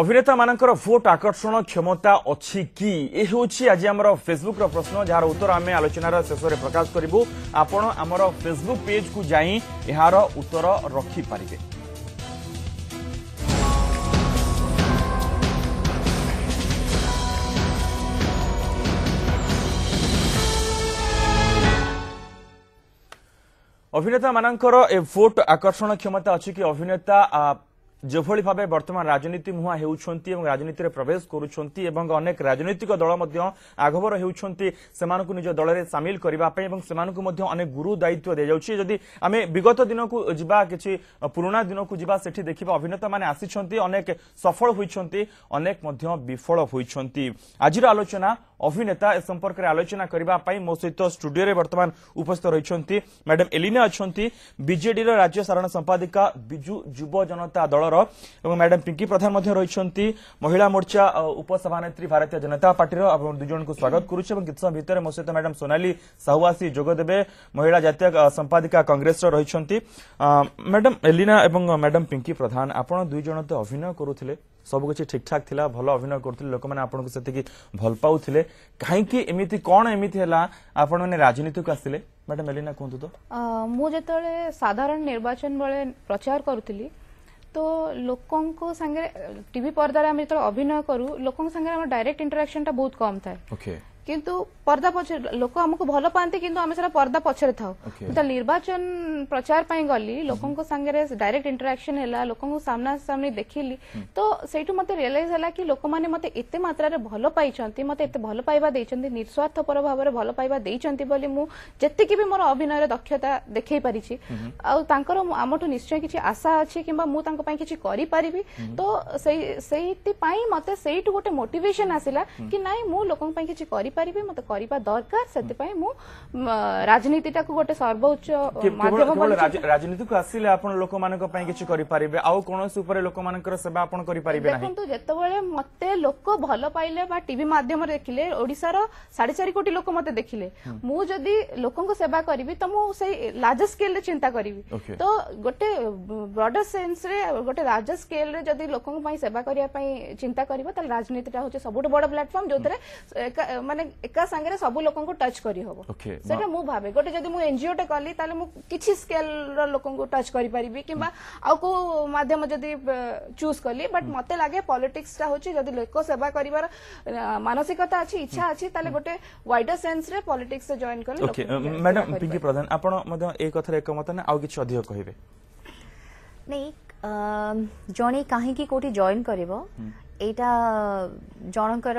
অভিনেতামানଙ୍କର vote ଆକର୍ଷଣ କ୍ଷମତା ଅଛି କି ଏ ହେଉଛି ଆଜି ଆମର ଫେସବୁକର ପ୍ରଶ୍ନ ଯାହାର ଉତ୍ତର ଆମେ ଆଲୋଚନାର ଶେଷରେ ପ୍ରକାଶ କରିବୁ ଆପଣ ଆମର ଫେସବୁକ୍ ପେଜ୍କୁ ଯାଇ ଏହାର ଉତ୍ତର ରଖିପାରିବେ ଅଭିନେତାମାନଙ୍କର ଏ ଭୋଟ୍ ଆକର୍ଷଣ କ୍ଷମତା ଅଛି କି ଅଭିନେତା যেভাবে ভাবে বর্তমান রাজনীতি মুহা হেউছেন এবং রাজনীতিরে প্রবেশ করছেন এবং অনেক রাজনৈতিক দল আগভর হেউছেন সে নিজ দলের সামিল করা এবং সে অনেক গুরু দায়িত্ব দিয়েযাচ্ছে যদি আমি বিগত দিনক যা কিছু পুরোনা দিনক যা সেটি দেখবা অভিনেতা মানে আসিছেন অনেক সফল হয়েছেন অনেক বিফল হয়েছেন আজির আলোচনা অভিনেতা এ সম্পর্কের আলোচনা করা মো সহিত স্টুডিওরে বর্তমান উপস্থিত রয়েছেন ম্যাডাম এলিনা অনেক বিজেডির রাজ্য সাধারণ সম্পাদিকা বিজু যুব জনতা দল ଦଳର ଏବଂ ମ୍ୟାଡାମ୍ ପିଙ୍କି ପ୍ରଧାନ ମଧ୍ୟ ରହିଛନ୍ତି ମହିଳା ମୋର୍ଚ୍ଚା ଉପସଭାନେତ୍ରୀ ଭାରତୀୟ ଜନତା ପାର୍ଟିର ଆପଣ ଦୁଇ ଜଣଙ୍କୁ ସ୍ୱାଗତ କରୁଛି ଏବଂ କିଛି ସମୟ ଭିତରେ ମୋ ସହିତ ମ୍ୟାଡାମ୍ ସୋନାଲି ସାହୁ ଆସି ଯୋଗ ଦେବେ ମହିଳା ଜାତୀୟ ସମ୍ପାଦିକା କଂଗ୍ରେସର ରହିଛନ୍ତି ମ୍ୟାଡାମ୍ ଏଲିନା ଏବଂ ମ୍ୟାଡାମ୍ ପିଙ୍କି ପ୍ରଧାନ ଆପଣ ଦୁଇ ଜଣ ତ ଅଭିନୟ କରୁଥିଲେ ସବୁକିଛି ଠିକ୍ଠାକ୍ ଥିଲା ଭଲ ଅଭିନୟ କରୁଥିଲେ ଲୋକମାନେ ଆପଣଙ୍କୁ ସେତିକି ଭଲ ପାଉଥିଲେ କାହିଁକି ଏମିତି କ'ଣ ଏମିତି ହେଲା ଆପଣମାନେ ରାଜନୀତିକୁ ଆସିଲେ ମ୍ୟାଡ଼ାମ୍ ଏଲିନା କୁହନ୍ତୁ ତ ମୁଁ ଯେତେବେଳେ ସାଧାରଣ ନିର୍ବାଚନ ବେଳେ ପ୍ରଚାର କରୁଥିଲି तो लोक को संगे अभिनय करू लोक डायरेक्ट इंटराक्शन बहुत कम था किंतु पर्दा पछ लोक आमको भल पाते कि पर्दा पछे था okay. निर्वाचन प्रचार पाई गली लोक डायरेक्ट इंटराक्शन लोक सामनासामनी देख ली तो सही मत रियलाइज है कि लोक मैंने मत एत मात्र भल पाई मत भल पाइबा देखते निस्वार्थपर भाव में भल पाइबा देखते जितकि भी मोर अभिनय दक्षता देख पारी आम निश्चय किसी आशा अच्छे कि मुझे तो मत गोटे मोटिवेशन आसला कि ना मुझे लोक किसी କରିପାରିବି ମୋତେ କରିବା ଦରକାର ସେଥିପାଇଁ ମୁଁ ରାଜନୀତିଟାକୁ ଗୋଟେ ସର୍ବୋଚ୍ଚ ରାଜନୀତିକୁ ଆସିଲେ ଆପଣ ଲୋକମାନଙ୍କ ପାଇଁ କିଛି କରିପାରିବେ ଆଉ କୌଣସି ଉପରେ ଲୋକମାନଙ୍କର ସେବା ଆପଣ କରିପାରିବେ ଦେଖନ୍ତୁ ଯେତେବେଳେ ମୋତେ ଲୋକ ଭଲ ପାଇଲେ ବା ଟିଭି ମାଧ୍ୟମରେ ଦେଖିଲେ ଓଡ଼ିଶାର ସାଢେ ଚାରି କୋଟି ଲୋକ ମୋତେ ଦେଖିଲେ ମୁଁ ଯଦି ଲୋକଙ୍କୁ ସେବା କରିବି ତ ମୁଁ ସେଇ ଲାର୍ଜ ସ୍କେଲରେ ଚିନ୍ତା କରିବି ତ ଗୋଟେ ବ୍ରଡର ସେନ୍ସରେ ଗୋଟେ ଲାର୍ଜ ସ୍କେଲରେ ଯଦି ଲୋକଙ୍କ ପାଇଁ ସେବା କରିବା ପାଇଁ ଚିନ୍ତା କରିବ ତାହେଲେ ରାଜନୀତିଟା ହେଉଛି ସବୁଠୁ ବଡ଼ ପ୍ଲାଟଫର୍ମ ଯୋଉଥିରେ ମାନେ একা সাঙ্গে সবু লোক টচ করি হব সেটা মু ভাবে গোটে যদি মু এনজিও টা কলি তাহলে মু কিছু স্কেল র লোক টচ করি পারিবি কিংবা আউ কো মাধ্যম যদি চুজ কলি বাট মতে লাগে পলিটিক্স টা হচ্ছে যদি লোক সেবা করিবার মানসিকতা আছে ইচ্ছা আছে তাহলে গোটে ওয়াইডার সেন্স রে পলিটিক্স রে জয়েন কলে ম্যাডাম পিঙ্কি প্রধান আপন মধ্যে এই কথার একমত না আউ কিছু অধিক কহিবে নেই ଜଣେ କାହିଁକି କୋଉଠି ଜଏନ୍ କରିବ ଏଇଟା ଜଣଙ୍କର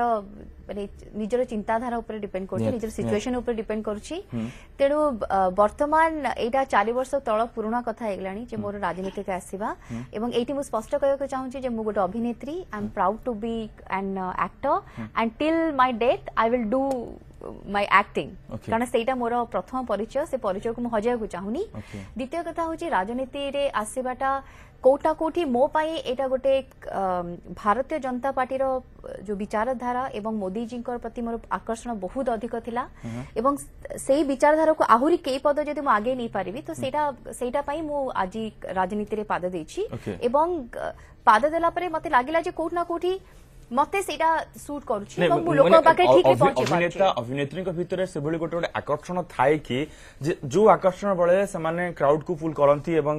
মানে ନିଜର ଚିନ୍ତାଧାରା ଉପରେ ଡିପେଣ୍ଡ କରୁଛି ନିଜର ସିଚୁଏସନ ଉପରେ ଡିପେଣ୍ଡ କରୁଛି ତେଣୁ ବର୍ତ୍ତମାନ ଏଇଟା ଚାରି ବର୍ଷ ତଳ ପୁରୁଣା କଥା ହେଇଗଲାଣି ଯେ ମୋର ରାଜନୀତିକୁ ଆସିବା ଏବଂ ଏଇଠି ମୁଁ ସ୍ପଷ୍ଟ କହିବାକୁ ଚାହୁଁଛି ଯେ ମୁଁ ଗୋଟେ ଅଭିନେତ୍ରୀ I am proud to be an actor and till my death I will do my acting କାରଣ ସେଇଟା ମୋର ପ୍ରଥମ ପରିଚୟ ସେ ପରିଚୟକୁ ମୁଁ ହଜାଇବାକୁ ଚାହୁଁନି ଦ୍ୱିତୀୟ କଥା ହେଉଛି ରାଜନୀତିରେ ଆସିବାଟା କୋଉଟା କୋଉଠି ମୋ ପାଇଁ ଏଇଟା ଗୋଟେ ଭାରତୀୟ ଜନତା ପାର୍ଟିର ଯୋଉ ବିଚାରଧାରା ଏବଂ ମୋଦିଜୀଙ୍କ ପ୍ରତି ମୋର ଆକର୍ଷଣ ବହୁତ ଅଧିକ ଥିଲା ଏବଂ ସେଇ ବିଚାରଧାରାକୁ ଆହୁରି କେଇ ପଦ ଯଦି ମୁଁ ଆଗେଇ ନେଇପାରିବି ତ ସେଇଟା ସେଇଟା ପାଇଁ ମୁଁ ଆଜି ରାଜନୀତିରେ ପାଦ ଦେଇଛି ଏବଂ ପାଦ ଦେଲା ପରେ ମୋତେ ଲାଗିଲା ଯେ କୋଉଠି ନା କୋଉଠି মতে সেটা সুট করুছি এবং মু লোক পাখে ঠিক পৌঁছে অভিনেতা অভিনেত্রীଙ୍କ ভিতরে সেভଳି ଗୋଟେ ଗୋଟେ আকর্ষণ ଥାଏ কি যে ଯୋଉ আকর্ষণ বলে ସେମାନେ ক্রাউড কু ফুল করନ୍ତି এবং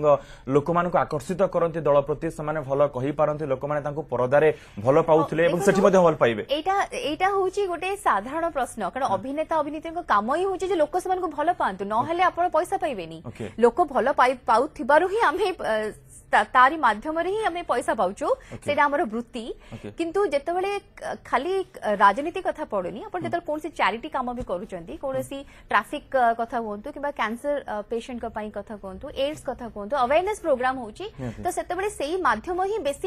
ଲୋକମାନଙ୍କୁ আকর্ষিত করନ୍ତି দল প্রতি ସେମାନେ ଭଲ କହି ପାରନ୍ତି ଲୋକମାନେ ତାଙ୍କୁ ପରଦାରେ ଭଲ ପାଉଥିଲେ ଏବଂ ସେଠି ମଧ୍ୟ ଭଲ ପାଇବେ ଏଇଟା ଏଇଟା ହଉଛି ଗୋଟେ ସାଧାରଣ ପ୍ରଶ୍ନ କାରଣ ଅଭିନେତା ଅଭିନେତ୍ରୀଙ୍କ କାମ ହିଁ ହଉଛି ଯେ ଲୋକ ସେମାନଙ୍କୁ ଭଲ ପାଆନ୍ତୁ ନହେଲେ ଆପଣ ପଇସା ପାଇବେନି ଲୋକ ଭଲ ପାଉଥିବାରୁ ହିଁ ଆମେ तारी माध्यम हमें पैसा पाच से वृत्ति किंतु जिते खाली राजनीति कथ पड़ूनी आते hmm. कौन चारिटी कम भी कराफिक कथ हूँ कि कैंसर पेसेंट कथ कहतु एड्स कथ कहतु अवेयरनेस प्रोग्राम हूँ तो सेम ही बेस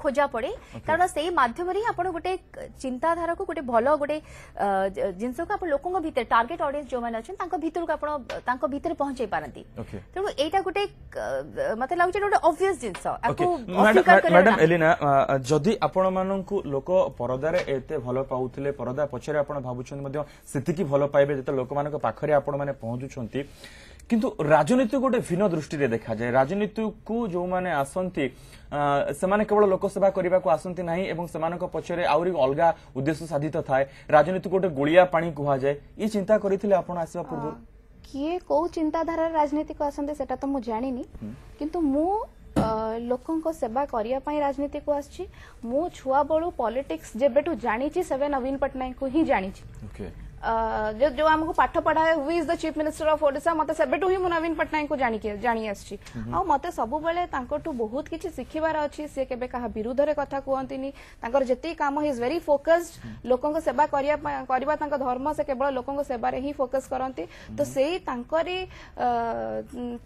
खोजा पड़े कारण से मध्यम गोटे चिंताधारा को गोटे भल गोटे जिनस लोक टार्गेट अडियस जो मैंने भितर को भितर पहुंचे पारती तेणु यहाँ गोटे मतलब लगे गोटे ଅବଭିୟସ୍ ଜିନିଷ ମ୍ୟାଡାମ ଏଲିନା ଯଦି ଆପଣମାନଙ୍କୁ ଲୋକ ପରଦାରେ ଏତେ ଭଲ ପାଉଥିଲେ ପରଦା ପଛରେ ଆପଣ ଭାବୁଛନ୍ତି ମଧ୍ୟ ସେତିକି ଭଲ ପାଇବେ ଯେତେ ଲୋକମାନଙ୍କ ପାଖରେ ଆପଣମାନେ ପହଞ୍ଚୁଛନ୍ତି କିନ୍ତୁ ରାଜନୀତି ଗୋଟେ ଭିନ୍ନ ଦୃଷ୍ଟିରେ ଦେଖାଯାଏ ରାଜନୀତିକୁ ଯେଉଁମାନେ ଆସନ୍ତି ସେମାନେ କେବଳ ଲୋକସେବା କରିବାକୁ ଆସନ୍ତି ନାହିଁ ଏବଂ ସେମାନଙ୍କ ପଛରେ ଆହୁରି ଅଲଗା ଉଦ୍ଦେଶ୍ୟ ସାଧିତ ଥାଏ ରାଜନୀତି ଗୋଟେ ଗୋଳିଆ ପାଣି କୁହାଯାଏ ଏ ଚିନ୍ତା କରିଥିଲେ ଆପଣ ଆସିବା ପୂର୍ବରୁ କିଏ କୋଉ ଚିନ୍ତାଧାରାର ରାଜନୀତିକୁ ଆସନ୍ତି ସେଟା ତ ମୁଁ ଜାଣିନି କିନ୍ତୁ ମୁଁ ଲୋକଙ୍କ ସେବା କରିବା ପାଇଁ ରାଜନୀତିକୁ ଆସିଛି ମୁଁ ଛୁଆବେଳୁ ପଲିଟିକ୍ସ ଯେବେଠୁ ଜାଣିଛି ସେବେ ନବୀନ ପଟ୍ଟନାୟକଙ୍କୁ ହିଁ ଜାଣିଛି जो जो आम को पाठ पढ़ाए who is the chief minister of Odisha मते सबे टू ही मु नवीन पटनायक को जानी के जानी आछी आ मते सब बेले तांको टू बहुत किछ सिखिबार आछी से केबे कहा विरुद्ध रे कथा कुहंतिनी तांकर जति काम ही इज वेरी फोकस्ड लोकों को सेवा करिया करबा तांका धर्म से केवल लोकों को सेवा रे ही फोकस करंती तो सेही तांकरी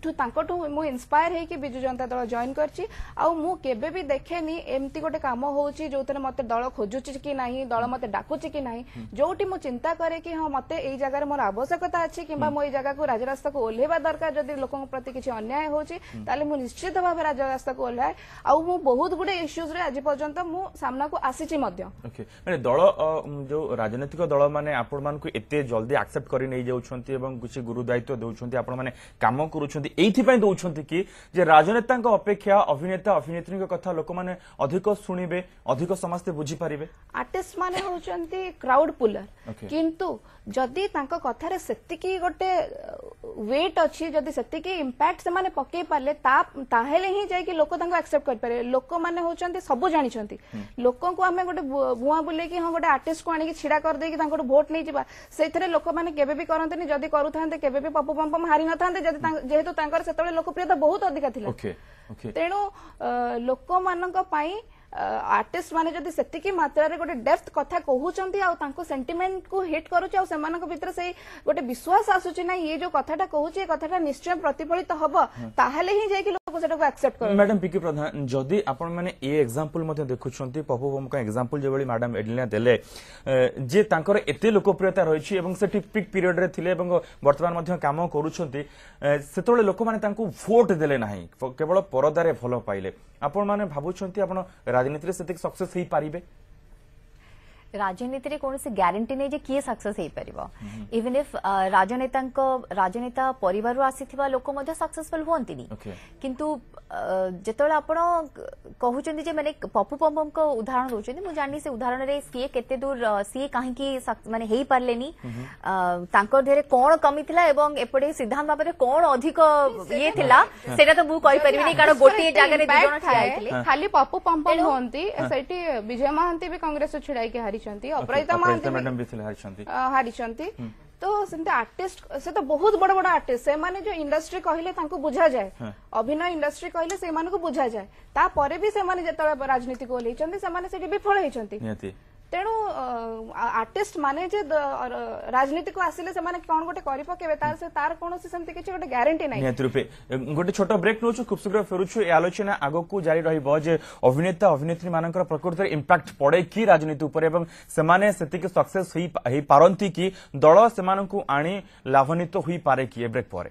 टू तांको टू मु इंस्पायर है कि बिजु जनता दल जॉइन करछी आ मु केबे भी देखेनी एमती गोटे काम होउछी जोतने मते दल खोजुछी कि नाही दल मते डाकुछी कि नाही जोटी मु चिंता करे କି ହଁ ମତେ ଏଇ ଜାଗାରେ ମୋର ଆବଶ୍ୟକତା ଅଛି କିମ୍ବା ମୁଁ ଏଇ ଜାଗାକୁ ରାଜରାସ୍ତାକୁ ଓହ୍ଲେଇବା ଦରକାର ଯଦି ଲୋକଙ୍କ ପ୍ରତି କିଛି ଅନ୍ୟାୟ ହେଉଛି ତାହେଲେ ମୁଁ ନିଶ୍ଚିତ ଭାବେ ରାଜରାସ୍ତାକୁ ଓହ୍ଲାଏ ଆଉ ମୁଁ ବହୁତ ଗୁଡେ ଇସ୍ୟୁଜରେ ଆଜି ପର୍ଯ୍ୟନ୍ତ ମୁଁ ସାମ୍ନାକୁ ଆସିଛି ମଧ୍ୟ ମାନେ ଦଳ ଯୋଉ ରାଜନୈତିକ ଦଳମାନେ ଆପଣମାନଙ୍କୁ ଏତେ ଜଲ୍ଦି ଆକ୍ସେପ୍ଟ କରି ନେଇଯାଉଛନ୍ତି ଏବଂ କିଛି ଗୁରୁଦାୟିତ୍ୱ ଦେଉଛନ୍ତି ଆପଣମାନେ କାମ କରୁଛନ୍ତି ଏଇଥିପାଇଁ ଦେଉଛନ୍ତି କି ଯେ ରାଜନେତାଙ୍କ ଅପେକ୍ଷା ଅଭିନେତା ଅଭିନେତ୍ରୀଙ୍କ କଥା ଲୋକମାନେ ଅଧିକ ଶୁଣିବେ ଅଧିକ ସମସ୍ତେ ବୁଝିପାରିବେ ଆର୍ଟିଷ୍ଟ ମାନେ ହେଉଛନ୍ତି କ୍ରାଉଡ ପୁଲର କିନ୍ତୁ जदि कथार से गोटे वेट अच्छी से इंपैक्ट से पक पारे ही जा लोक एक्सेप्ट कर पारे लोक मैंने सब जानते लोक को आम गोटे भुआ बुले कि हाँ गोटे आर्टिस्ट को आड़ा करदे भोट नहीं जावा से लोक मैंने के करते जदि कर पपू पंपम हारी न था जेहतु लोकप्रियता बहुत अधिका थी तेणु लोक मानी ଆର୍ଟିଷ୍ଟ ମାନେ ଯଦି ସେତିକି ମାତ୍ରାରେ ଗୋଟେ ଡେପ୍ଥ କଥା କହୁଛନ୍ତି ଆଉ ତାଙ୍କ ସେଣ୍ଟିମେଣ୍ଟକୁ ହିଟ୍ କରୁଛି ଆଉ ସେମାନଙ୍କ ଭିତରେ ସେଇ ଗୋଟେ ବିଶ୍ୱାସ ଆସୁଛି ନା ଇଏ ଯୋଉ କଥାଟା କହୁଛି ଏ କଥାଟା ନିଶ୍ଚୟ ପ୍ରତିଫଳିତ ହବ ତାହେଲେ ହିଁ ଯାଇକି ସେଟାକୁ ଆକ୍ସେପ୍ଟ କରନ୍ତି ମ୍ୟାଡାମ୍ ପିକି ପ୍ରଧାନ ଯଦି ଆପଣମାନେ ଏ ଏକ୍ସାମ୍ପଲ୍ ମଧ୍ୟ ଦେଖୁଛନ୍ତି ପପୁ ବୋମଙ୍କ ଏକ୍ସାମ୍ପଲ୍ ଯେଭଳି ମ୍ୟାଡାମ୍ ଏଡିଲିନା ଦେଲେ ଯେ ତାଙ୍କର ଏତେ ଲୋକପ୍ରିୟତା ରହିଛି ଏବଂ ସେଠି ପିକ୍ ପିରିୟଡ୍ରେ ଥିଲେ ଏବଂ ବର୍ତ୍ତମାନ ମଧ୍ୟ କାମ କରୁଛନ୍ତି ସେତେବେଳେ ଲୋକମାନେ ତାଙ୍କୁ ଭୋଟ ଦେଲେ ନାହିଁ କେବଳ ପରଦାରେ ଭଲ ପାଇଲେ ଆପଣମାନେ ଭାବୁଛନ୍ତି ଆପଣ ରାଜନୀତିରେ ସେତିକି ସକ୍ସେସ୍ ହେଇପାରିବେ ରାଜନୀତିରେ କୌଣସି ଗ୍ୟାରେଣ୍ଟି ନାହିଁ ଯେ କିଏ ସକ୍ସେସ୍ ହେଇପାରିବ ଇଭିନ୍ ଇଫ୍ ରାଜନେତାଙ୍କ ରାଜନେତା ପରିବାରରୁ ଆସିଥିବା ଲୋକ ମଧ୍ୟ ସକ୍ସେସଫୁଲ ହୁଅନ୍ତିନି କିନ୍ତୁ ଯେତେବେଳେ ଆପଣ କହୁଛନ୍ତି ଯେ ମାନେ ପପୁ ପମ୍ପଙ୍କ ଉଦାହରଣ ଦଉଛନ୍ତି ମୁଁ ଜାଣିନି ସେ ଉଦାହରଣରେ ସିଏ କେତେ ଦୂର ସିଏ କାହିଁକି ମାନେ ହେଇପାରିଲେନି ତାଙ୍କ ଦେହରେ କ'ଣ କମି ଥିଲା ଏବଂ ଏପଟେ ସିଦ୍ଧାନ୍ତ ବାବଦରେ କ'ଣ ଅଧିକ ଇଏ ଥିଲା ସେଇଟା ତ ମୁଁ କହିପାରିବିନି କାରଣ ଗୋଟିଏ ଜାଗାରେ ଖାଲି ପପୁ ପମ୍ପ ହୁଅନ୍ତି ସେଇଠି ବିଜୟ ମହାନ୍ତି ବି କଂଗ୍ରେସ ଛିଡାଇକି ହାରିଛନ୍ତି ଅପରାଜିତା ମହାନ୍ତି ହାରିଛନ୍ତି तो ସେମିତି ଆର୍ଟିଷ୍ଟ ସେ ତ ବହୁତ ବଡ ବଡ ଆର୍ଟିଷ୍ଟ ସେମାନେ ଯୋଉ ଇଣ୍ଡଷ୍ଟ୍ରି କହିଲେ ତାଙ୍କୁ ବୁଝାଯାଏ ଅଭିନୟ ଇଣ୍ଡଷ୍ଟ୍ରି କହିଲେ ସେମାନଙ୍କୁ ବୁଝାଯାଏ ତାପରେ ବି ସେମାନେ ଯେତେବେଳେ ରାଜନୀତିକୁ ଓହ୍ଲେଇଛନ୍ତି ସେମାନେ ସେଠି ବିଫଳ ହେଇଛନ୍ତି ତେଣୁ ଆର୍ଟିଷ୍ଟ ମାନେ ଯେ ରାଜନୀତିକୁ ଆସିଲେ ସେମାନେ କ'ଣ ଗୋଟେ କରିପକେଇବେ ତାର ସେ ତାର କୌଣସି ସେମିତି କିଛି ଗୋଟେ ଗ୍ୟାରେଣ୍ଟି ନାହିଁ ନିହାତି ରୂପେ ଗୋଟେ ଛୋଟ ବ୍ରେକ୍ ନେଉଛୁ ଖୁବ୍ ଶୀଘ୍ର ଫେରୁଛୁ ଏ ଆଲୋଚନା ଆଗକୁ ଜାରି ରହିବ ଯେ ଅଭିନେତା ଅଭିନେତ୍ରୀ ମାନଙ୍କର ପ୍ରକୃତରେ ଇମ୍ପାକ୍ଟ ପଡ଼େ କି ରାଜନୀତି ଉପରେ ଏବଂ ସେମାନେ ସେତିକି ସକ୍ସେସ୍ ହେଇପାରନ୍ତି କି ଦଳ ସେମାନଙ୍କୁ ଆଣି ଲାଭାନ୍ୱିତ ହୋଇପାରେ କି ଏ ବ୍ରେକ୍ ପରେ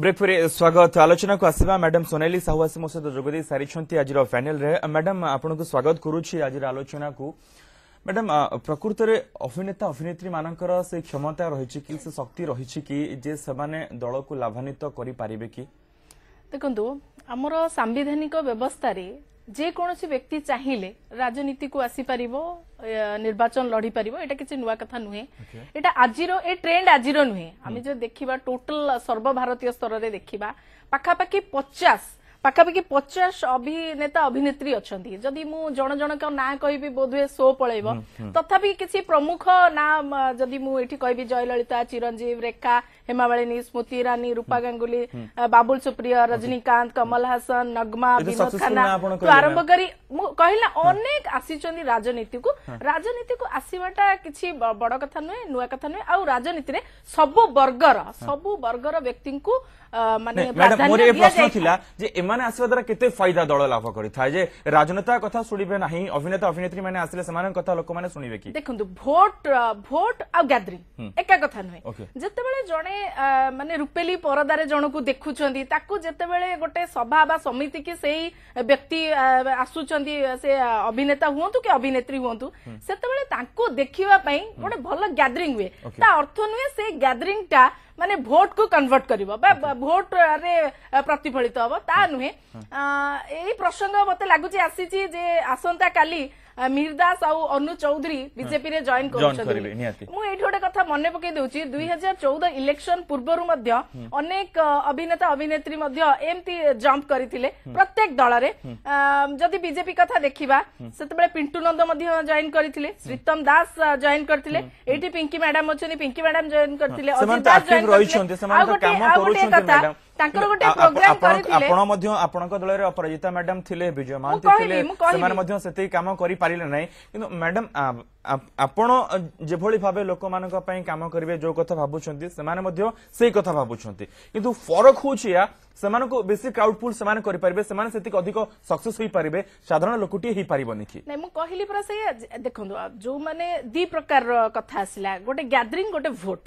ब्रेक पर स्वागत आलोचना को आसवा मैडम सोनाली साहू आसमो सहित जोगद सारी आज फाइनाल मैडम आपन को स्वागत करुच्चर आलोचना को मैडम प्रकृत में अभिनेता अभिनेत्री मान से क्षमता रही कि से शक्ति रही कि दल को लाभान्वित करें कि देखो आमर सांधानिक व्यवस्था ଯେକୌଣସି ବ୍ୟକ୍ତି ଚାହିଁଲେ ରାଜନୀତିକୁ ଆସିପାରିବ ନିର୍ବାଚନ ଲଢ଼ିପାରିବ ଏଇଟା କିଛି ନୂଆ କଥା ନୁହେଁ ଏଇଟା ଆଜିର ଏ ଟ୍ରେଣ୍ଡ ଆଜିର ନୁହେଁ ଆମେ ଯଦି ଦେଖିବା ଟୋଟାଲ ସର୍ବଭାରତୀୟ ସ୍ତରରେ ଦେଖିବା ପାଖାପାଖି ପଚାଶ পাখাপাখি ପଚାଶ ଅଭିନେତା ଅଭିନେତ୍ରୀ ଅଛନ୍ତି ଯଦି ମୁଁ ଜଣ ଜଣଙ୍କ ନାଁ କହିବି ବୋଧହୁଏ ଶୋ ପଳେଇବ ତଥାପି କିଛି ପ୍ରମୁଖ ନାଁ ଯଦି ମୁଁ ଏଠି କହିବି ଜୟଲଳିତା ଚିରଞ୍ଜୀବ ରେଖା ହେମାମାଳିନୀ ସ୍ମୃତି ଇରାନୀ ରୂପା ଗାଙ୍ଗୁଲି ବାବୁଲ ସୁପ୍ରିୟ ରଜନୀକାନ୍ତ କମଲ ହାସନ ନଗମା ବିନୋଦ ଖାନ୍ନା ଆରମ୍ଭ କରି ମୁଁ କହିଲା ଅନେକ ଆସିଛନ୍ତି ରାଜନୀତିକୁ ରାଜନୀତିକୁ ଆସିବାଟା କିଛି ବଡ କଥା ନୁହେଁ ନୂଆ କଥା ନୁହେଁ ଆଉ ରାଜନୀତିରେ ସବୁ ବର୍ଗର ସବୁ ବର୍ଗର ବ୍ୟକ୍ତିଙ୍କୁ ମାନେ ପ୍ରାଧାନ୍ୟ ଦିଆଯାଇଥିଲା ଯେ ଏମାନେ ସେମାନେ ଆସିବା ଦ୍ୱାରା କେତେ ଫାଇଦା ଦଳ ଲାଭ କରିଥାଏ ଯେ ରାଜନେତା କଥା ଶୁଣିବେ ନାହିଁ ଅଭିନେତା ଅଭିନେତ୍ରୀ ମାନେ ଆସିଲେ ସେମାନଙ୍କ କଥା ଲୋକମାନେ ଶୁଣିବେ କି ଦେଖନ୍ତୁ ଭୋଟ ଭୋଟ ଆଉ ଗ୍ୟାଦରିଂ ଏକା କଥା ନୁହେଁ ଯେତେବେଳେ ଜଣେ ମାନେ ରୂପେଲି ପରଦାରେ ଜଣକୁ ଦେଖୁଛନ୍ତି ତାକୁ ଯେତେବେଳେ ଗୋଟେ ସଭା ବା ସମିତି କି ସେଇ ବ୍ୟକ୍ତି ଆସୁଛନ୍ତି ସେ ଅଭିନେତା ହୁଅନ୍ତୁ କି ଅଭିନେତ୍ରୀ ହୁଅନ୍ତୁ ସେତେବେଳେ ତାଙ୍କୁ ଦେଖିବା ପାଇଁ ଗୋଟେ ଭଲ ଗ୍ୟାଦରିଂ ହୁଏ ତା ଅର୍ଥ ନୁହେଁ ସେଇ ଗ୍ୟାଦରିଂଟା ମାନେ ଭୋଟକୁ କନଭର୍ଟ କରିବ ବା ଭୋଟରେ ପ୍ରତିଫଳିତ ହବ ତା ନୁହେଁ ଏଇ ପ୍ରସଙ୍ଗ ମତେ ଲାଗୁଛି ଆସିଛି ଯେ ଆସନ୍ତାକାଲି ମିହିର ଦାସ ଆଉ ଅନୁ ଚୌଧୁରୀ ବିଜେପିରେ ଜଏନ୍ କରୁଛନ୍ତି ମୁଁ ଏଇଠି ଗୋଟେ କଥା ମନେ ପକେଇ ଦଉଛି ଦୁଇ ହଜାର ଚଉଦ ଇଲେକ୍ସନ ପୂର୍ବରୁ ମଧ୍ୟ ଅନେକ ଅଭିନେତା ଅଭିନେତ୍ରୀ ମଧ୍ୟ ଏମିତି ଜମ୍ପ କରିଥିଲେ ପ୍ରତ୍ୟେକ ଦଳରେ ଯଦି ବିଜେପି କଥା ଦେଖିବା ସେତେବେଳେ ପିଣ୍ଟୁ ନନ୍ଦ ମଧ୍ୟ ଜଏନ୍ କରିଥିଲେ ଶ୍ରୀତମ ଦାସ ଜଏନ୍ କରିଥିଲେ ଏଇଠି ପିଙ୍କି ମ୍ୟାଡାମ ଅଛନ୍ତି ପିଙ୍କି ମ୍ୟାଡାମ ଜଏନ୍ କରିଥିଲେ ଆଉ ଗୋଟେ କଥା ତାଙ୍କର ଗୋଟେ ପ୍ରୋଗ୍ରାମ କରିଥିଲେ ଆପଣ ମଧ୍ୟ ଆପଣଙ୍କ ଦଳରେ ଅପରାଜିତା ମ୍ୟାଡାମ ଥିଲେ ବିଜୟ ମହାନ୍ତି ଥିଲେ ସେମାନେ ମଧ୍ୟ ସେତିକି କାମ କରିପାରିଲେ ନାହିଁ କିନ୍ତୁ ମ୍ୟାଡାମ ଆପଣ ଯେଭଳି ଭାବେ ଲୋକମାନଙ୍କ ପାଇଁ କାମ କରିବେ ଯୋଉ କଥା ଭାବୁଛନ୍ତି ସେମାନେ ମଧ୍ୟ ସେଇ କଥା ଭାବୁଛନ୍ତି କିନ୍ତୁ ଫରକ ହେଉଛି ଏହା ସେମାନଙ୍କୁ ବେଶୀ କ୍ରାଉଡ ପୁଲ ସେମାନେ କରିପାରିବେ ସେମାନେ ସେତିକି ଅଧିକ ସକ୍ସେସ ହୋଇପାରିବେ ସାଧାରଣ ଲୋକଟିଏ ହେଇପାରିବନି କି ନାଇଁ ମୁଁ କହିଲି ପରା ସେଇଆ ଦେଖନ୍ତୁ ଯୋଉମାନେ ଦି ପ୍ରକାରର କଥା ଆସିଲା ଗୋଟେ ଗ୍ୟାଦରିଂ ଗୋଟେ ଭୋଟ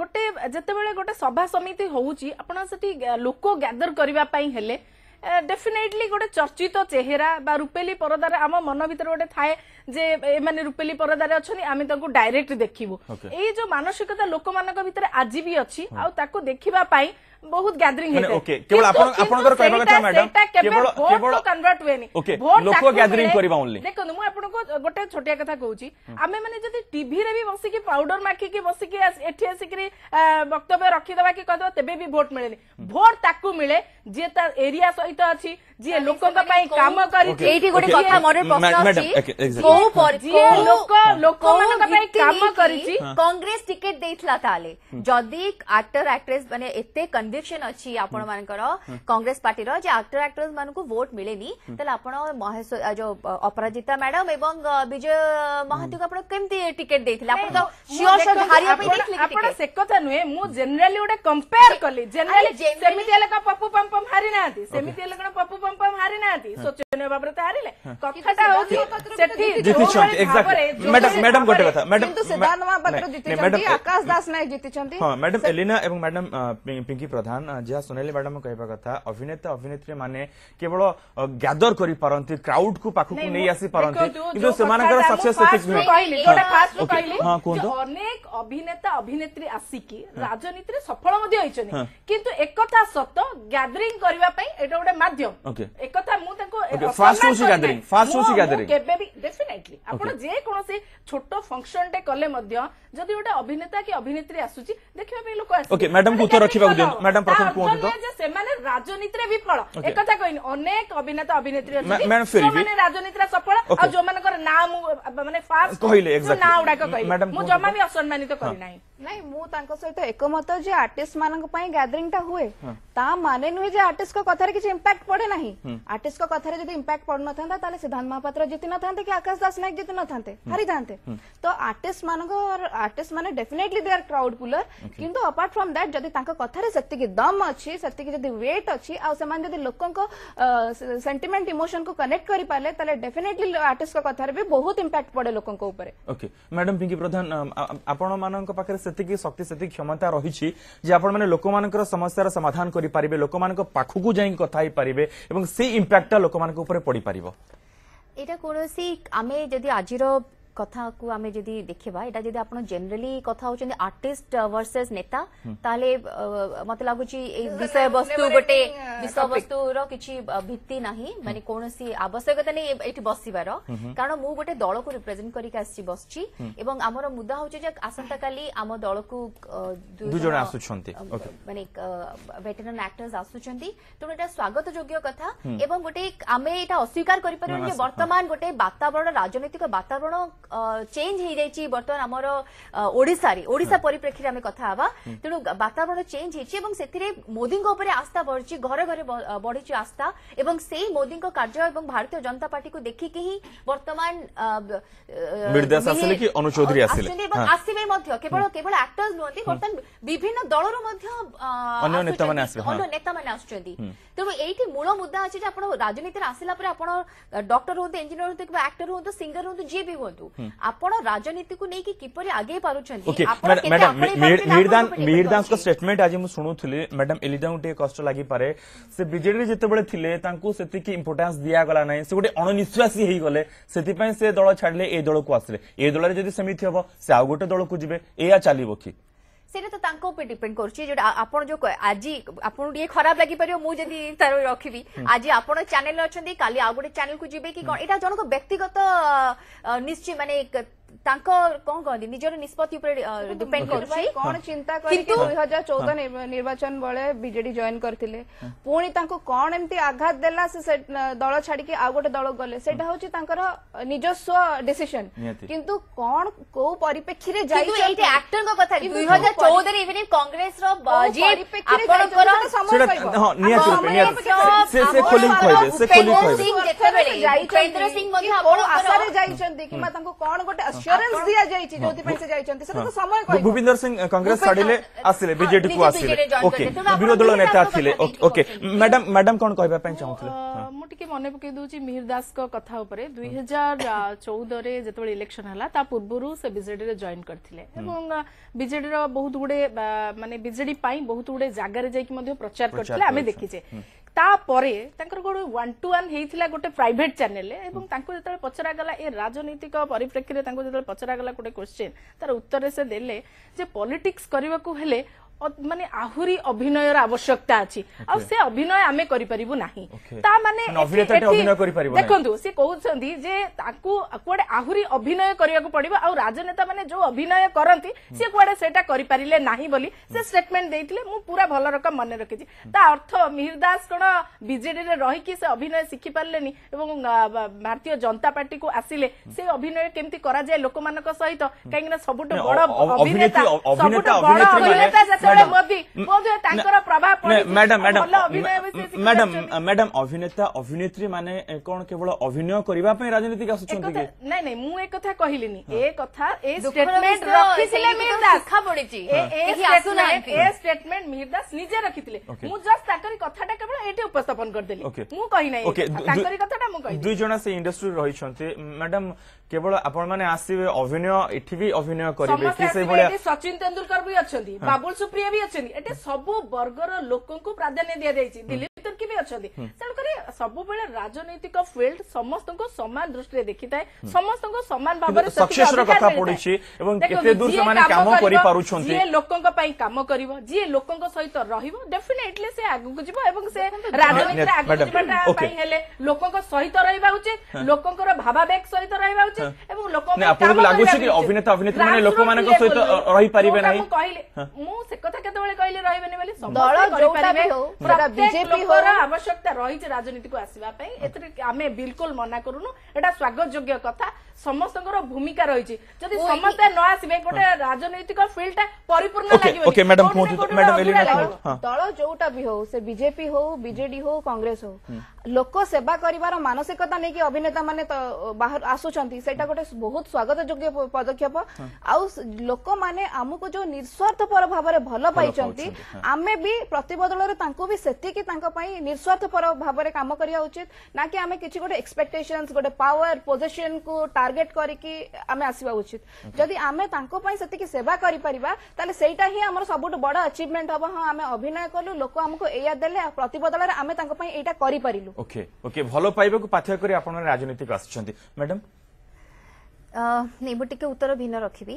ଗୋଟେ ଯେତେବେଳେ ଗୋଟେ ସଭା ସମିତି ହଉଛି ଆପଣ ସେଠି ଲୋକ ଗ୍ୟାଦର କରିବା ପାଇଁ ହେଲେ ଡେଫିନେଟଲି ଗୋଟେ ଚର୍ଚ୍ଚିତ ଚେହେରା ବା ରୂପେଲି ପରଦାରେ ଆମ ମନ ଭିତରେ ଗୋଟେ ଥାଏ ଯେ ଏମାନେ ରୂପେଲି ପରଦାରେ ଅଛନ୍ତି ଆମେ ତାଙ୍କୁ ଡାଇରେକ୍ଟ ଦେଖିବୁ ଏଇ ଯୋଉ ମାନସିକତା ଲୋକମାନଙ୍କ ଭିତରେ ଆଜି ବି ଅଛି ଆଉ ତାକୁ ଦେଖିବା ପାଇଁ ବହୁତ ଗ୍ୟାଦରିଂ ହେଇଥାଏ ଓକେ କେବଳ ଆପଣ ଆପଣଙ୍କର କହିବା କଥା ମ୍ୟାଡାମ କେବଳ କେବଳ କନଭର୍ଟ ହୁଏନି ଲୋକ ଗ୍ୟାଦରିଂ କରିବା ଓନ୍ଲି ଦେଖନ୍ତୁ ମୁଁ ଆପଣଙ୍କୁ ଗୋଟେ ଛୋଟିଆ କଥା କହୁଛି ଆମେ ମାନେ ଯଦି ଟିଭିରେ ବି ବସିକି ପାଉଡର ମାଖିକି ବସିକି ଏଠି ଆସିକି ବକ୍ତବ୍ୟ ରଖିଦେବା କି କହିଦେବା ତେବେ ବି ଭୋଟ ମିଳେନି ଭୋଟ ତାକୁ ମିଳେ ଯିଏ ତା ଏରିଆ ସହିତ ଅଛି कांग्रेस टिकेट देखे आक्टर आक्ट्रेस मानते कंडीशन अच्छी कांग्रेस पार्टी आक्टर आक्ट्रेस मान को वोट मिले जो अपराजिता मैडम एवं विजय महाती को टिकेट देखते पपू पंपम हारी ना ପମ୍ପମ୍ ହାରିନାହାନ୍ତି ଶୋଚନୀୟ ଭାବରେ ତ ହାରିଲେ କଥାଟା ହଉଛି ସେଠି ଜିତିଛନ୍ତି ମ୍ୟାଡାମ ଗୋଟେ କଥା ଆକାଶ ଦାସ ନାୟକ ଜିତିଛନ୍ତି ହଁ ମ୍ୟାଡାମ ଏଲିନା ଏବଂ ମ୍ୟାଡାମ ପିଙ୍କି ପ୍ରଧାନ ଯାହା ସୋନାଲି ମ୍ୟାଡାମ କହିବା କଥା ଅଭିନେତା ଅଭିନେତ୍ରୀ ମାନେ କେବଳ ଗ୍ୟାଦର କରିପାରନ୍ତି କ୍ରାଉଡ କୁ ପାଖକୁ ନେଇ ଆସିପାରନ୍ତି ପାରନ୍ତି କିନ୍ତୁ ସେମାନଙ୍କର ସକ୍ସେସ ଅନେକ ଅଭିନେତା ଅଭିନେତ୍ରୀ ଆସିକି ରାଜନୀତିରେ ସଫଳ ମଧ୍ୟ ହେଇଛନ୍ତି କିନ୍ତୁ ଏକଥା ସତ ଗ୍ୟାଦରିଂ କରିବା ପାଇଁ ଏଇଟା ଗୋଟେ ମାଧ୍ୟମ ଓକେ ଏ କଥା ମୁଁ ତାଙ୍କୁ ଫାଷ୍ଟ ହେଉଛି ଗ୍ୟାଦରିଂ ଫାଷ୍ଟ ହେଉଛି ଗ୍ୟାଦରିଂ କେବେ ବି ଡେଫିନେଟଲି ଆପଣ ଯେ କୌଣସି ଛୋଟ ଫଙ୍କସନ ଟେ କଲେ ମଧ୍ୟ ଯଦି ଗୋଟେ ଅଭିନେତା କି ଅଭିନେତ୍ରୀ ଆସୁଛି ଦେଖିବା ପାଇଁ ଲୋକ ଆସିବେ ଓକେ ମ୍ୟାଡାମ ଉତ୍ତର ରଖିବାକୁ ଦିଅନ୍ତୁ ମ୍ୟାଡାମ ପ୍ରଥମ କୁହନ୍ତୁ ତ ସେମାନେ ରାଜନୀତିରେ ବିଫଳ ଏ କଥା କହିନି ଅନେକ ଅଭିନେତା ଅଭିନେତ୍ରୀ ଅଛନ୍ତି ସେମାନେ ରାଜନୀତିରେ ସଫଳ ଆଉ ଯୋଉମାନଙ୍କର ନାଁ ମୁଁ ମାନେ ଫାଷ୍ଟ ନାଁ ଗୁଡାକ କହିଲି ମୁଁ ଜମା ବି ଅସମ୍ମାନିତ କରିନାହିଁ नहीं मु तांको सहित एकमत जे आर्टिस्ट मानक पई गैदरिंग ता हुए ता माने नहि जे आर्टिस्ट को कथा किछ इंपैक्ट पड़े नहि आर्टिस्ट को कथा जदी इंपैक्ट पड़न थन ता ताले सिद्धांत महापात्र जति न थन कि आकाश दास नायक जति न थन हरि थन तो आर्टिस्ट मानको और आर्टिस्ट माने definitely they are crowd puller किंतु अपार्ट फ्रॉम दैट जदी तांको कथा सत्य कि दम अछि सत्य कि जदी वेट अछि आ समान जदी लोकन को सेंटीमेंट इमोशन को कनेक्ट करि पाले ताले डेफिनेटली आर्टिस्ट को कथा भी बहुत इंपैक्ट पड़े लोकन को ऊपर ओके मैडम पिंकी प्रधान आपण मानन को पाखरे সেতিকি শক্তি সেতিকি ক্ষমতা রয়েছে যে আপনার লোকমানকর সমস্যার সমাধান করে পারিবে লোকমানক পাখকু যাই কথা হই পারিবে এবং সেই ইম্প্যাক্টটা লোকমানক উপরে পড়ি পারিব এটা কোনসি আমি যদি আজির কথাକୁ ଆମେ ଯଦି ଦେଖିବା ଏଇଟା ଯଦି ଆପଣ ଜେନେରାଲି କଥା ହେଉଛନ୍ତି ଆର୍ଟିଷ୍ଟ ଭର୍ସେସ୍ ନେତା ତାହେଲେ ମତେ ଲାଗୁଛି ଏଇ ବିଷୟବସ୍ତୁ ଗୋଟେ ବିଷୟବସ୍ତୁର କିଛି ଭିତ୍ତି ନାହିଁ ମାନେ କୌଣସି ଆବଶ୍ୟକତା ନାହିଁ ଏଠି ବସିବାର କାରଣ ମୁଁ ଗୋଟେ ଦଳକୁ ରିପ୍ରେଜେଣ୍ଟ କରିକି ଆସିଛି ବସିଛି ଏବଂ ଆମର ମୁଦ୍ଦା ହେଉଛି ଯେ ଆସନ୍ତାକାଲି ଆମ ଦଳକୁ ଦୁଇଜଣ ଆସୁଛନ୍ତି ମାନେ ଭେଟେରାନ୍ ଆକ୍ଟର୍ସ ଆସୁଛନ୍ତି ତେଣୁ ଏଟା ସ୍ୱାଗତ ଯୋଗ୍ୟ କଥା ଏବଂ ଗୋଟେ ଆମେ ଏଇଟା ଅସ୍ୱୀକାର କରିପାରିବାନି ଯେ ବର୍ତ୍ତମାନ ଗୋଟେ ବାତାବରଣ ରାଜନୈତିକ ବାତାବରଣ চেঞ্জ হয়েযাই বর্তমান আমার ওড়শার ওড়শা পরিপ্রেক্ষী আমি কথা হওয়া তেমন বাতাবরণ চেঞ্জ হয়েছে এবং সেতিরে মোদী উপরে আস্থা বড়ছে ঘরে ঘরে বড়ছে আস্থা এবং সেই মোদী কার্য এবং ভারতীয় জনতা পার্টি দেখিকি হি বর্তমান এবং আসবে কেবল কেবল আক্টর্স নুহতি বর্তমান বিভিন্ন দলর অন্য নেতা মানে আসবে অন্য নেতা মানে আসছেন তেমন এইটি মূল মুদ্দা আছে যে আপনার রাজনীতির আসিলা পরে আপনার ডক্টর হুম ইঞ্জিনিয়ার হুম কিংবা আক্টর হুম সিঙ্গর হুম যে বি হুম ଆପଣ ରାଜନୀତିକୁ ନେଇକି କିପରି ଆଗେଇ ପାରୁଛନ୍ତି ମିହିରଦାନ ମିହିରଦାସଙ୍କ ଷ୍ଟେଟମେଣ୍ଟ ଆଜି ମୁଁ ଶୁଣୁଥିଲି ମ୍ୟାଡାମ ଏଲିଜାଙ୍କୁ ଟିକେ କଷ୍ଟ ଲାଗିପାରେ ସେ ବିଜେଡ଼ି ଯେତେବେଳେ ଥିଲେ ତାଙ୍କୁ ସେତିକି ଇମ୍ପୋର୍ଟାନ୍ସ ଦିଆଗଲା ନାହିଁ ସେ ଗୋଟେ ଅଣନିଶ୍ୱାସୀ ହେଇଗଲେ ସେଥିପାଇଁ ସେ ଦଳ ଛାଡ଼ିଲେ ଏ ଦଳକୁ ଆସିଲେ ଏ ଦଳରେ ଯଦି ସେମିତି ହେବ ସେ ଆଉ ଗୋଟେ ଦଳକୁ ଯିବେ ଏହା ଚାଲିବ କି সেটা তো তাঙ্ক উপরে ডিপেন্ড করছি যেটা আপন যে আজি আপন টিকে খারাপ লাগি পারিও মু যদি তার রাখিবি আজি আপন চ্যানেল অছন্তি কালি আউ গোটে চ্যানেল কু জিবে কি কোন এটা জনক ব্যক্তিগত নিশ্চয় মানে ତାଙ୍କ କଣ କହନ୍ତି ନିଜର ନିଷ୍ପତ୍ତି ଉପରେ ଡିପେଣ୍ଡ କରୁଛି କଣ ଚିନ୍ତା କରିକି ଦୁଇ ହଜାର ଚଉଦ ନିର୍ବାଚନ ବେଳେ ବିଜେଡି ଜଏନ୍ କରିଥିଲେ ପୁଣି ତାଙ୍କୁ କଣ ଏମିତି ଆଘାତ ଦେଲା ସେ ଦଳ ଛାଡିକି ଆଉ ଗୋଟେ ଦଳ ଗଲେ ସେଇଟା ହଉଛି ତାଙ୍କର ନିଜସ୍ୱ ଡିସିସନ କିନ୍ତୁ କଣ କୋଉ ପରିପ୍ରେକ୍ଷୀରେ ଯାଇଛନ୍ତି ଆକ୍ଟରଙ୍କ କଥା ଦୁଇ ହଜାର ଚଉଦରେ ଇଭିନିଂ କଂଗ୍ରେସର ଆପଣଙ୍କର ଯେତେବେଳେ ଉପେନ୍ଦ୍ର ସିଂ ମଧ୍ୟ ଆପଣଙ୍କର ଆଶାରେ ଯାଇଛନ୍ତି କିମ୍ବା ତାଙ୍କୁ କଣ ଗୋଟେ ଇନ୍ସ୍ୟୁରାନ୍ସ ଦିଆଯାଇଛି ଯୋଉଥିପାଇଁ ସେ ଯାଇଛନ୍ତି ସେଟା ତ ସମୟ କହିବ ଭୁବିନ୍ଦର ସିଂ କଂଗ୍ରେସ ଛାଡ଼ିଲେ ଆସିଲେ ବିଜେଡିକୁ ଆସିଲେ ଓକେ ବିରୋଧୀ ଦଳ ନେତା ଥିଲେ ଓକେ ମ୍ୟାଡାମ ମ୍ୟାଡାମ କଣ କହିବା ପାଇଁ ଚାହୁଁଥିଲେ ମୁଁ ଟିକେ ମନେ ପକେଇ ଦଉଛି ମିହିର ଦାସଙ୍କ କଥା ଉପରେ ଦୁଇ ହଜାର ଚଉଦରେ ଯେତେବେଳେ ଇଲେକ୍ସନ ହେଲା ତା ପୂର୍ବରୁ ସେ ବିଜେଡିରେ ଜଏନ୍ କରିଥିଲେ ଏବଂ ବିଜେଡିର ବହୁତ ଗୁଡେ ମାନେ ବିଜେଡି ପାଇଁ ବହୁତ ଗୁଡେ ଜାଗାରେ ଯାଇକି ମଧ୍ୟ ପ୍ରଚାର କରିଥିଲେ ଆମେ ଦେଖିଛେ ତାପରେ ତାଙ୍କର ଗୋଟେ ୱାନ୍ ଟୁ ୱାନ୍ ହେଇଥିଲା ଗୋଟେ ପ୍ରାଇଭେଟ୍ ଚ୍ୟାନେଲରେ ଏବଂ ତାଙ୍କୁ ଯେତେବେଳେ ପଚରାଗଲା ଏ ରାଜନୈତିକ ପରିପ୍ରେକ୍ଷୀରେ ତାଙ୍କୁ ଯେତେବେଳେ ପଚରାଗଲା ଗୋଟେ କୋଶ୍ଚିନ୍ ତାର ଉତ୍ତରରେ ସେ ଦେଲେ ଯେ ପଲିଟିକ୍ସ କରିବାକୁ ହେଲେ ମାନେ ଆହୁରି ଅଭିନୟର ଆବଶ୍ୟକତା ଅଛି ଆଉ ସେ ଅଭିନୟ ଆମେ କରିପାରିବୁ ନାହିଁ ତା ମାନେ ଦେଖନ୍ତୁ ସେ କହୁଛନ୍ତି ଯେ ତାକୁ କୁଆଡେ ଆହୁରି ଅଭିନୟ କରିବାକୁ ପଡିବ ଆଉ ରାଜନେତା ମାନେ ଯୋଉ ଅଭିନୟ କରନ୍ତି ସେ କୁଆଡେ ସେଇଟା କରିପାରିଲେ ନାହିଁ ବୋଲି ସେ ଷ୍ଟେଟମେଣ୍ଟ ଦେଇଥିଲେ ମୁଁ ପୁରା ଭଲ ରକମ ମନେ ରଖିଛି ତା ଅର୍ଥ ମିହିର ଦାସ କଣ ବିଜେଡିରେ ରହିକି ସେ ଅଭିନୟ ଶିଖି ପାରିଲେନି ଏବଂ ଭାରତୀୟ ଜନତା ପାର୍ଟିକୁ ଆସିଲେ ସେ ଅଭିନୟ କେମିତି କରାଯାଏ ଲୋକମାନଙ୍କ ସହିତ କାହିଁକିନା ସବୁଠୁ ବଡ ଅଭିନେତା ସବୁଠୁ ବଡ ଅଭିନେତା ମ୍ୟାଡାମ ମ୍ୟାଡାମ ଅଭିନେତା ଅଭିନେତ୍ରୀ ମାନେ କଣ କେବଳ ଅଭିନୟ କରିବା ପାଇଁ ରାଜନୀତିକୁ ଆସୁଛନ୍ତି କି ନାଇଁ ନାଇଁ ମୁଁ ଏ କଥା କହିଲିନି ଏ କଥା ଏ ଷ୍ଟେଟମେଣ୍ଟ ରଖିଥିଲେ ମିହିର ଦାସ ପଡିଛି ଏ ଷ୍ଟେଟମେଣ୍ଟ ମିହିର ଦାସ ନିଜେ ରଖିଥିଲେ ମୁଁ ଜଷ୍ଟ ତାଙ୍କରି କଥାଟା କେବଳ ଏଠି ଉପସ୍ଥାପନ କରିଦେଲି ମୁଁ କହି ନାହିଁ ତାଙ୍କରି କଥାଟା ମୁଁ କହି ଦୁଇ ଜଣ ସେ ଇଣ୍ଡଷ୍ଟ୍ରିରେ ରହିଛନ୍ତି ମ୍ୟାଡାମ କେବଳ ଆପଣମାନେ ଆସିବେ ଅଭିନୟ ଏଠି ବି ଅଭିନୟ କରିବେ କି ସେଇଭଳିଆ ସଚିନ ତେନ୍ଦୁଲକର ବି ଅଛନ୍ତି ବାବୁଲ ଲୋକପ୍ରିୟ ବି ଅଛନ୍ତି ଏଠି ସବୁ ବର୍ଗର ଲୋକଙ୍କୁ ପ୍ରାଧାନ୍ୟ ଦିଆଯାଇଛି ଦିଲ୍ଲୀ ଭିତରେ ବି ଅଛନ୍ତି ତେଣୁ କରି ସବୁବେଳେ ରାଜନୈତିକ ଫିଲ୍ଡ ସମସ୍ତଙ୍କୁ ସମାନ ଦୃଷ୍ଟିରେ ଦେଖିଥାଏ ସମସ୍ତଙ୍କୁ ସମାନ ଭାବରେ ସକ୍ସେସର କଥା ପଡୁଛି ଏବଂ କେତେ ଦୂର ସେମାନେ କାମ କରି ପାରୁଛନ୍ତି ଯିଏ ଲୋକଙ୍କ ପାଇଁ କାମ କରିବ ଯିଏ ଲୋକଙ୍କ ସହିତ ରହିବ ଡେଫିନେଟଲି ସେ ଆଗକୁ ଯିବ ଏବଂ ସେ ରାଜନୀତିରେ ଆଗକୁ ଯିବାଟା ପାଇଁ ହେଲେ ଲୋକଙ୍କ ସହିତ ରହିବା ଉଚିତ ଲୋକଙ୍କର ଭାବାବେଗ ସହିତ ରହିବା ଉଚିତ ଏବଂ ଲୋକଙ୍କ ଆପଣଙ୍କୁ ଲାଗୁଛି କି ଅଭିନେତା ଅଭିନେତ୍ରୀ ମାନେ ଲୋକମାନଙ୍କ ସହିତ ରହିପାରିବେ ନାହିଁ କହିଲେ ମୁଁ ସେ କଥା କେତେବେଳେ କହିଲି ରହିବେନି ବୋଲି ଦଳ ଯୋଉଟା ବି ହଉ ବିଜେପି ହଉ ଲୋକର ଆବଶ୍ୟକତା ରହିଛି ରାଜନୀତିକୁ ଆସିବା ପାଇଁ ଏଥିରେ ଆମେ ବିଲକୁଲ ମନା କରୁନୁ ଏଇଟା ସ୍ୱାଗତ ଯୋଗ୍ୟ କଥା ସମସ୍ତଙ୍କର ଭୂମିକା ରହିଛି ଯଦି ସମସ୍ତେ ନ ଆସିବେ ଗୋଟେ ରାଜନୈତିକ ଫିଲ୍ଡଟା ପରିପୂର୍ଣ୍ଣ ଲାଗିବ ଦଳ ଯୋଉଟା ବି ହଉ ସେ ବିଜେପି ହଉ ବିଜେଡି ହଉ କଂଗ୍ରେସ ହଉ ଲୋକ ସେବା କରିବାର ମାନସିକତା ନେଇକି ଅଭିନେତା ମାନେ ବାହାର ଆସୁଛନ୍ତି ସେଇଟା ଗୋଟେ ବହୁତ ସ୍ୱାଗତ ଯୋଗ୍ୟ ପଦକ୍ଷେପ ଆଉ ଲୋକମାନେ ଆମକୁ ଯୋଉ ନିଃସ୍ୱାର୍ଥପର ଭାବରେ ଭଲ ପାଇଛନ୍ତି ଆମେ ବି ପ୍ରତିବଦଳରେ ତାଙ୍କୁ ବି ସେତିକି ତାଙ୍କ ପାଇଁ ନିଃସ୍ୱାର୍ଥପର ଭାବରେ କାମ କରିବା ଉଚିତ ନା କି ଆମେ କିଛି ଗୋଟେ ଏକ୍ସପେକ୍ଟେସନ ଗୋଟେ ପାୱାର ପୋଜିସନକୁ ଟା টার্গেট করিকি আমি আসবা উচিত যদি আমি তাঁকু সেতিকি সেবা করিপারিবা তাহলে সেইটা হি আমার সবুঠু বড় আচিভমেন্ট হব হ্যাঁ আমি অভিনয় কলু লোক আমাকে এইয়া দেলে প্রতিবদଳରେ আমি তাঁকু এইটা করিপারিলু ওকে ওকে ভালো পাইবাকু পাথ্য করে আপনারা রাজনীতিক আসছেন ম্যাডাম ନାଇଁ ମୁଁ ଟିକେ ଉତ୍ତର ଭିନ୍ନ ରଖିବି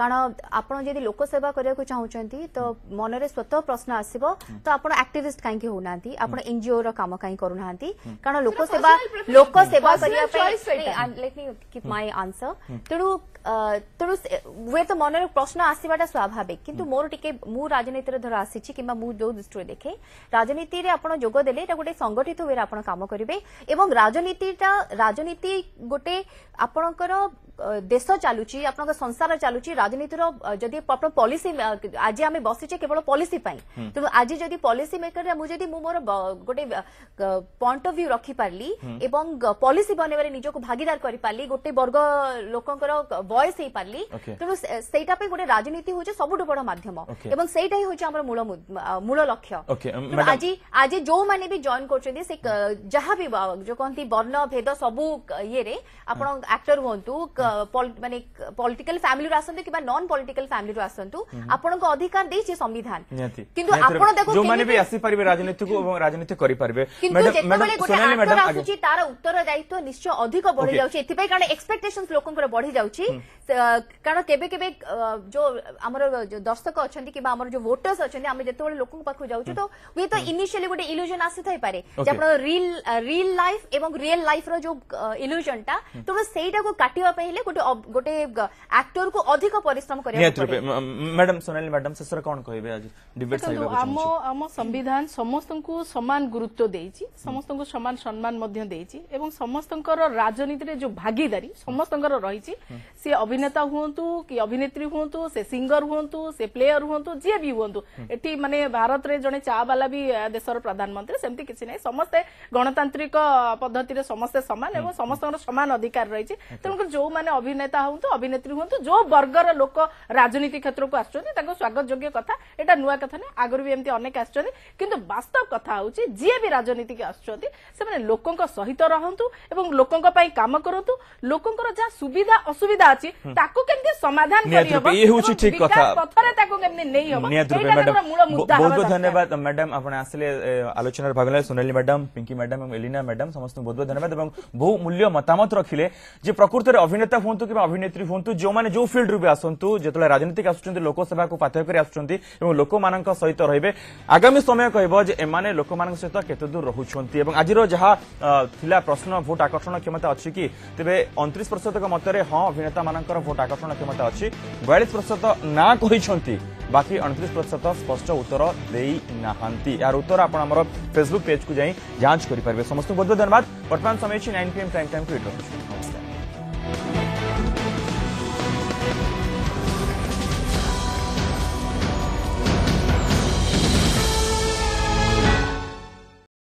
କାରଣ ଆପଣ ଯଦି ଲୋକସେବା କରିବାକୁ ଚାହୁଁଛନ୍ତି ତ ମନରେ ସ୍ୱତଃ ପ୍ରଶ୍ନ ଆସିବ ତ ଆପଣ ଆକ୍ଟିଭିଷ୍ଟ କାହିଁକି ହଉନାହାନ୍ତି ଆପଣ ଏନଜିଓ ର କାମ କାହିଁକି କରୁନାହାନ୍ତି କାରଣ ଲୋକସେବା ଲୋକସେବା କରିବା ପାଇଁ ତେଣୁ ତେଣୁ ହୁଏତ ମନରେ ପ୍ରଶ୍ନ ଆସିବାଟା ସ୍ୱାଭାବିକ କିନ୍ତୁ ମୋର ଟିକେ ମୁଁ ରାଜନୀତିରେ ধর ଆସିଛି କିମ୍ବା ମୁଁ যে ଦୃଷ୍ଟିରୁ ଦେଖେ ରାଜନୀତିରେ ଆପଣ যোগ ଦେଲେ ଏଇଟା ଗୋଟେ ସଂଗଠିତ হয়ে ଆପଣ କାମ କରିବେ ଏବଂ ରାଜନୀତିଟା ରାଜନୀତି ଗୋଟେ ଆପଣଙ୍କର দেশ চালুচি আপনার সংসার চালুচি রাজনীতির যদি আপনার পলিসি আজ আমি বসিছে কেবল পলিসি পাই তেমন আজ যদি পলিসি মেকর যদি মু মোর গোটে পয়েন্ট অফ ভিউ রখি পারলি এবং পলিসি বনাইবার নিজকে ভাগিদার করে পারলি গোটে বর্গ লোকঙ্কর ଭଏସ୍ ହେଇପାରିଲି ତେଣୁ ସେଇଟା ପାଇଁ ଗୋଟେ ରାଜନୀତି ହେଉଛି ସବୁଠୁ ବଡ଼ ମାଧ୍ୟମ ଏବଂ ସେଇଟା ହିଁ ହେଉଛି ଆମର ମୂଳ ମୂଳ ଲକ୍ଷ୍ୟ ଆଜି ଆଜି ଯୋଉମାନେ ବି ଜଏନ୍ କରୁଛନ୍ତି ସେ ଯାହା ବି ଯୋଉ କହନ୍ତି ବର୍ଣ୍ଣ ଭେଦ ସବୁ ଇଏରେ ଆପଣ ଆକ୍ଟର ହୁଅନ୍ତୁ ମାନେ ପଲିଟିକାଲ ଫ୍ୟାମିଲିରୁ ଆସନ୍ତୁ କିମ୍ବା ନନ୍ ପଲିଟିକାଲ ଫ୍ୟାମିଲିରୁ ଆସନ୍ତୁ ଆପଣଙ୍କ ଅଧିକାର ଦେଇଛି ସମ୍ବିଧାନ କିନ୍ତୁ ଆପଣ ଦେଖନ୍ତୁ ଯୋଉମାନେ ବି ଆସିପାରିବେ ରାଜନୀତିକୁ ଏବଂ ରାଜନୀତି କରିପାରିବେ କିନ୍ତୁ ଯେତେବେଳେ ଗୋଟେ ଆକ୍ଟର ଆସୁଛି ତାର ଉତ୍ତର ଦାୟିତ୍ୱ ନିଶ୍ଚୟ ଅଧିକ ବଢି ଯାଉଛି ଏଥିପାଇଁ କାରଣ ଏକ୍ସପେକ୍ଟେସନ ଲୋକଙ୍କର ବଢି ଯାଉଛି কারণ কেবে কেবে जो আমার দর্শক অছন্তি কিবা আমার যে ভোটার্স অছন্তি আমি যেত লোক পাখু যাউছু তো উই তো ইনিশিয়ালি গোটে ইলুজন আসি থাই পারে যে আপনার রিল রিল লাইফ এবং রিয়েল লাইফ র যে ইলুজনটা তো সেইটা কো কাটিবা পাই গোটে গোটে আক্টর কু অধিক পরিশ্রম করিয়া ম্যাডাম সোনালি ম্যাডাম শেষ কোন কইবে আজ ডিবেট সাইবা আম আম সংবিধান সমস্তଙ୍କୁ সমান গুরুত্ব দেইছি সমস্তଙ୍କୁ সমান সম্মান মধ্য দেইছি এবং সমস্তଙ୍କର রাজনীতিরে যে ভাগীদারি সমস্তଙ୍କର রয়েছে সে সে অভিনেতা হুঁতু কি অভিনেত্রী হুঁতু সে সিঙ্গর হুঁতু সে প্লেয়র হুঁতু যিয়ে বি হুঁতু এটি মানে ভারতরে জনে চা বালা বি দেশর প্রধানমন্ত্রী সেমতি কিছু নাই সমস্তে গণতান্ত্রিক পদ্ধতিরে সমস্তে সমান এবং সমস্তর সমান অধিকার রয়েছে তেমনি যে অভিনেতা হুঁতু অভিনেত্রী হুঁতু যে বর্গর লোক রাজনীতি ক্ষেত্রক আসছেন তাকে স্বাগত যোগ্য কথা এটা নূয়া কথা না আগর বি এমতি অনেক আসছেন কিন্তু বাস্তব কথা হচ্ছে যিয়ে বি রাজনীতিকে আসছেন সেমানে লোকঙ্ক সহিত রহন্তু এবং লোকঙ্ক পাই কাম করন্তু লোকঙ্কর যা সুবিধা অসুবিধা ଅଛି ତାକୁ କେମିତି ସମାଧାନ କରିହେବ ଇଏ ହେଉଛି ଠିକ କଥା ପଥରେ ତାକୁ କେମିତି ନେଇହେବ ନିହାତି ରୂପେ ମ୍ୟାଡାମ ବହୁତ ଧନ୍ୟବାଦ ମ୍ୟାଡାମ ଆପଣ ଆସିଲେ ଆଲୋଚନାରେ ଭାଗ ନେଲେ ସୋନାଲି ମ୍ୟାଡାମ ପିଙ୍କି ମ୍ୟାଡାମ ଏବଂ ଏଲିନା ମ୍ୟାଡାମ ସମସ୍ତଙ୍କୁ ବହୁତ ବହୁତ ଧନ୍ୟବାଦ ଏବଂ ବହୁ ମୂଲ୍ୟ ମତାମତ ରଖିଲେ ଯେ ପ୍ରକୃତରେ ଅଭିନେତା ହୁଅନ୍ତୁ କିମ୍ବା ଅଭିନେତ୍ରୀ ହୁଅନ୍ତୁ ଯେଉଁମାନେ ଯେଉଁ ଫିଲ୍ଡରୁ ବି ଆସନ୍ତୁ ଯେତେବେଳେ ରାଜନୀତିକୁ ଆସୁଛନ୍ତି ଲୋକସଭାକୁ ପାଥ୍ୟ କରି ଆସୁଛନ୍ତି ଏବଂ ଲୋକମାନଙ୍କ ସହିତ ରହିବେ ଆଗାମୀ ସମୟ କହିବ ଯେ ଏମାନେ ଲୋକମାନଙ୍କ ସହିତ କେତେଦୂର ରହୁଛନ୍ତି ଏବଂ ଆଜିର ଯାହା ଥିଲା ପ୍ରଶ୍ନ ଭୋଟ ଆକର୍ଷଣ କ୍ଷମତା ଅଛି କି ତେବେ ଅଣତିରିଶ ପ୍ରତିଶତଙ୍କ ମତରେ ହଁ ଅଭିନେତା ମହିଳାମାନଙ୍କର ଭୋଟ୍ ଆକର୍ଷଣ କ୍ଷମତା ଅଛି ବୟାଳିଶ ପ୍ରତିଶତ ନା କହିଛନ୍ତି ବାକି ଅଣତିରିଶ ପ୍ରତିଶତ ସ୍ପଷ୍ଟ ଉତ୍ତର ଦେଇନାହାନ୍ତି ଏହାର ଉତ୍ତର ଆପଣ ଆମର ଫେସବୁକ୍ ପେଜ୍କୁ ଯାଇ ଯାଞ୍ଚ କରିପାରିବେ ସମସ୍ତଙ୍କୁ ବହୁତ ବହୁତ ଧନ୍ୟବାଦ ବର୍ତ୍ତମାନ ସମୟ ଅଛି ନାଇନ୍ ପିଏମ୍ ପ୍ରାଇମ୍ ଟାଇମ୍କୁ ଏଇଟ୍ ରଖୁଛି ନମସ୍କାର